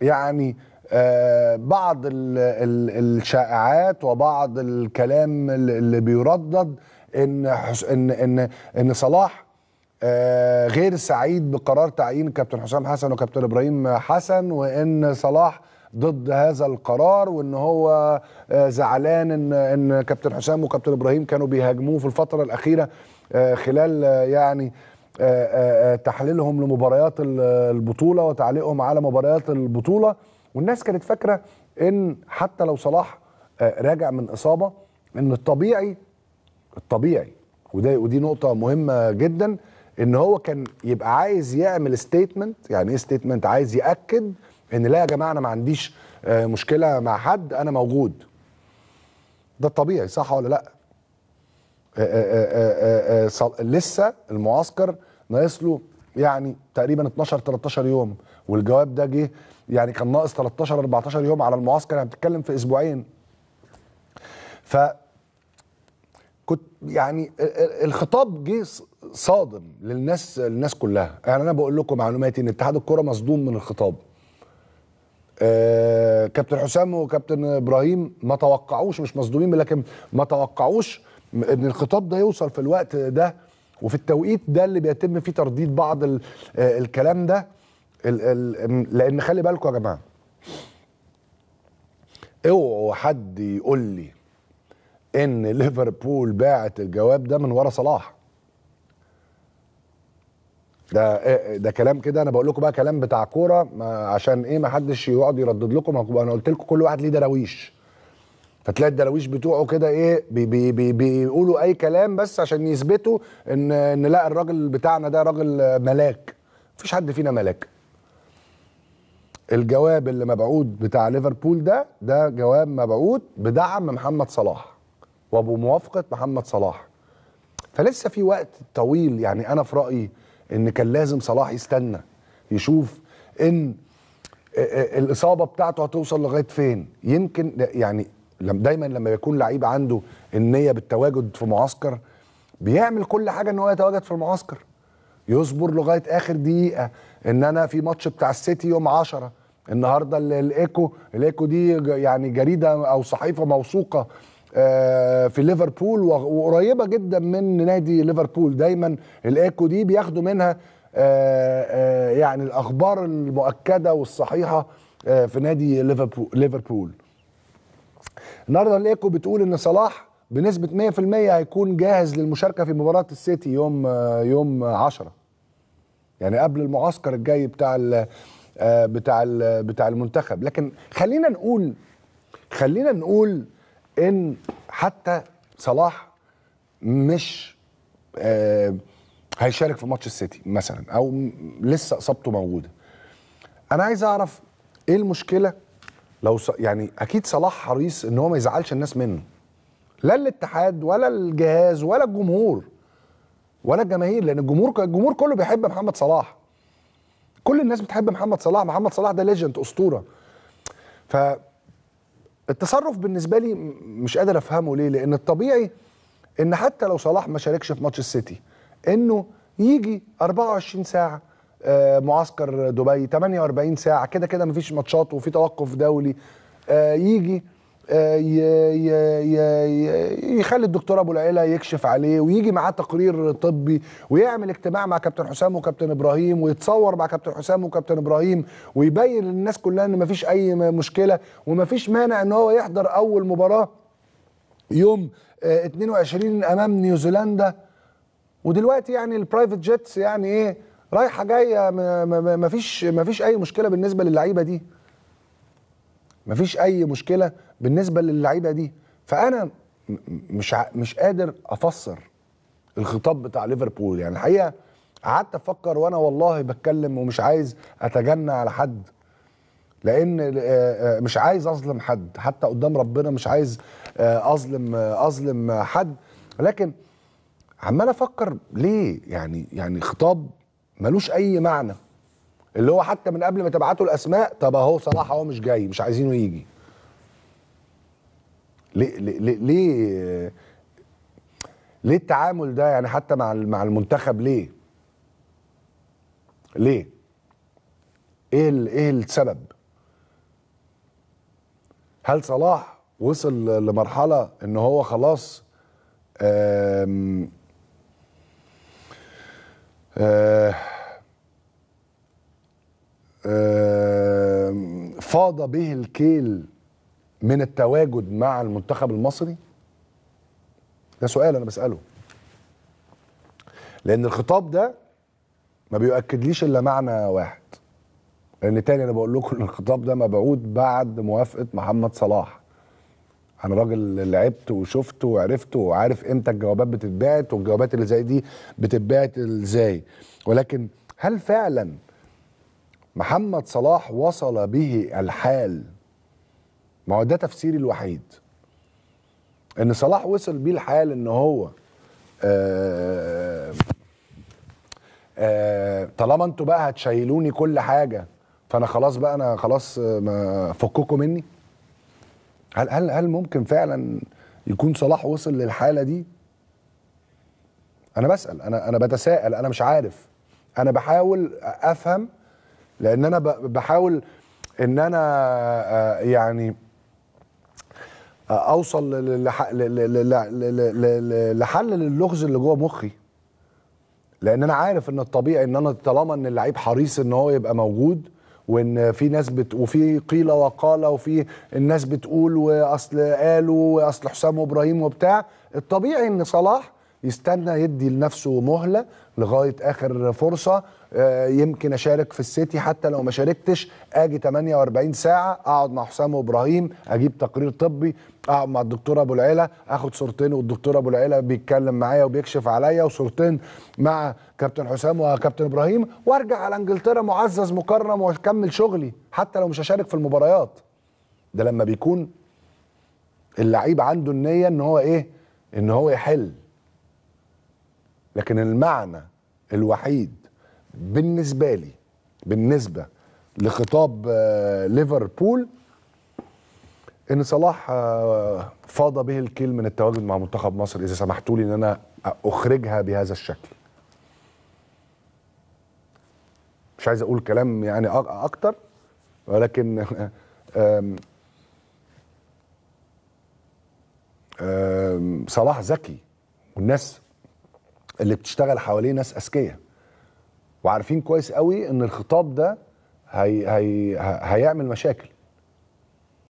يعني آه، بعض الشائعات وبعض الكلام اللي بيردد ان ان ان ان صلاح آه، غير سعيد بقرار تعيين كابتن حسام حسن وكابتن ابراهيم حسن وان صلاح ضد هذا القرار وان هو آه، زعلان ان ان كابتن حسام وكابتن ابراهيم كانوا بيهاجموه في الفتره الاخيره خلال يعني آه، آه، آه، تحليلهم لمباريات البطوله وتعليقهم على مباريات البطوله والناس كانت فاكره ان حتى لو صلاح راجع من اصابه ان الطبيعي الطبيعي ودي ودي نقطه مهمه جدا ان هو كان يبقى عايز يعمل ستيتمنت يعني ايه ستيتمنت عايز ياكد ان لا يا جماعه انا ما عنديش مشكله مع حد انا موجود ده الطبيعي صح ولا لا لسه المعسكر ناقص له يعني تقريبا 12 13 يوم والجواب ده جه يعني كان ناقص 13 14 يوم على المعسكر يعني بتتكلم في اسبوعين ف كنت يعني الخطاب جه صادم للناس الناس كلها يعني انا بقول لكم معلوماتي ان اتحاد الكره مصدوم من الخطاب آه كابتن حسام وكابتن ابراهيم ما توقعوش مش مصدومين لكن ما توقعوش ان الخطاب ده يوصل في الوقت ده وفي التوقيت ده اللي بيتم فيه ترديد بعض الـ آه، الكلام ده الـ الـ لان خلي بالكم يا جماعه اوعوا حد يقول لي ان ليفربول باعت الجواب ده من ورا صلاح ده آه، آه، ده كلام كده انا بقول لكم بقى كلام بتاع كوره عشان ايه ما حدش يقعد يردد لكم انا قلت لكم كل واحد ليه دراويش فتلاقي الدراويش بتوعه كده ايه بي بي بي بيقولوا اي كلام بس عشان يثبتوا ان ان لا الراجل بتاعنا ده راجل ملاك مفيش حد فينا ملاك الجواب اللي مبعود بتاع ليفربول ده ده جواب مبعوث بدعم محمد صلاح وبموافقه محمد صلاح فلسه في وقت طويل يعني انا في رايي ان كان لازم صلاح يستنى يشوف ان الاصابه بتاعته هتوصل لغايه فين يمكن يعني دايما لما يكون لعيب عنده النيه بالتواجد في معسكر بيعمل كل حاجه ان هو يتواجد في المعسكر يصبر لغايه اخر دقيقه ان انا في ماتش بتاع السيتي يوم 10 النهارده الايكو الايكو دي يعني جريده او صحيفه موثوقه آه، في ليفربول وقريبه جدا من نادي ليفربول دايما الايكو دي بياخدوا منها آه، آه، يعني الاخبار المؤكده والصحيحه في نادي ليفربول النهارده الايكو بتقول ان صلاح بنسبه 100% هيكون جاهز للمشاركه في مباراه السيتي يوم آه، يوم 10 يعني قبل المعسكر الجاي بتاع الـ آه، بتاع الـ بتاع المنتخب لكن خلينا نقول خلينا نقول ان حتى صلاح مش آه، هيشارك في ماتش السيتي مثلا او لسه اصابته موجوده انا عايز اعرف ايه المشكله لو ص... يعني اكيد صلاح حريص ان هو ما يزعلش الناس منه لا الاتحاد ولا الجهاز ولا الجمهور ولا الجماهير لان الجمهور الجمهور كله بيحب محمد صلاح كل الناس بتحب محمد صلاح محمد صلاح ده ليجند اسطوره ف التصرف بالنسبه لي مش قادر افهمه ليه لان الطبيعي ان حتى لو صلاح ما شاركش في ماتش السيتي انه يجي 24 ساعه آه، معسكر دبي 48 ساعه كده كده مفيش ماتشات وفي توقف دولي آه، يجي آه، يخلي الدكتور ابو العيله يكشف عليه ويجي معاه تقرير طبي ويعمل اجتماع مع كابتن حسام وكابتن ابراهيم ويتصور مع كابتن حسام وكابتن ابراهيم ويبين للناس كلها ان مفيش اي مشكله ومفيش مانع ان هو يحضر اول مباراه يوم 22 امام نيوزيلندا ودلوقتي يعني البرايفت جيتس يعني ايه رايحه جايه مفيش مفيش اي مشكله بالنسبه للعيبه دي مفيش اي مشكله بالنسبه للعيبه دي فانا مش مش قادر افسر الخطاب بتاع ليفربول يعني الحقيقه قعدت افكر وانا والله بتكلم ومش عايز اتجنى على حد لان آه، آه، مش عايز اظلم حد حتى قدام ربنا مش عايز آه، اظلم اظلم حد ولكن عمال افكر ليه يعني يعني خطاب ملوش اي معنى اللي هو حتى من قبل ما تبعتوا الاسماء طب اهو صلاح اهو مش جاي مش عايزينه يجي ليه ليه ليه ليه التعامل ده يعني حتى مع مع المنتخب ليه ليه ايه ايه السبب هل صلاح وصل لمرحله ان هو خلاص آه، آه، فاض به الكيل من التواجد مع المنتخب المصري ده سؤال انا بساله لان الخطاب ده ما بيؤكدليش الا معنى واحد لان تاني انا بقول لكم ان الخطاب ده مبعوث بعد موافقه محمد صلاح انا راجل لعبت وشفت وعرفت وعارف امتى الجوابات بتتبعت والجوابات اللي زي دي بتتبعت ازاي ولكن هل فعلا محمد صلاح وصل به الحال ما هو ده تفسيري الوحيد ان صلاح وصل به الحال ان هو آآ آه، آآ آه، طالما انتوا بقى هتشيلوني كل حاجه فانا خلاص بقى انا خلاص آه، فككوا مني هل هل هل ممكن فعلا يكون صلاح وصل للحاله دي؟ انا بسال انا انا بتساءل انا مش عارف انا بحاول افهم لان انا بحاول ان انا يعني اوصل لحل اللغز اللي جوه مخي لان انا عارف ان الطبيعي ان انا طالما ان اللعيب حريص ان هو يبقى موجود وان في ناس بت وفي قيل وقال وفي الناس بتقول واصل قالوا واصل حسام وابراهيم وبتاع الطبيعي ان صلاح يستنى يدي لنفسه مهله لغايه اخر فرصه آه، يمكن اشارك في السيتي حتى لو ما شاركتش اجي 48 ساعه اقعد مع حسام وابراهيم اجيب تقرير طبي اقعد مع الدكتور ابو العيله اخد صورتين والدكتور ابو العيله بيتكلم معايا وبيكشف عليا وصورتين مع كابتن حسام وكابتن ابراهيم وارجع على انجلترا معزز مكرم واكمل شغلي حتى لو مش هشارك في المباريات ده لما بيكون اللعيب عنده النيه ان هو ايه ان هو يحل لكن المعنى الوحيد بالنسبه لي بالنسبه لخطاب آه، ليفربول ان صلاح آه، فاض به الكيل من التواجد مع منتخب مصر اذا سمحتوا لي ان انا اخرجها بهذا الشكل مش عايز اقول كلام يعني اكتر ولكن آه، صلاح ذكي والناس اللي بتشتغل حواليه ناس اذكياء وعارفين كويس قوي ان الخطاب ده هي هي هيعمل مشاكل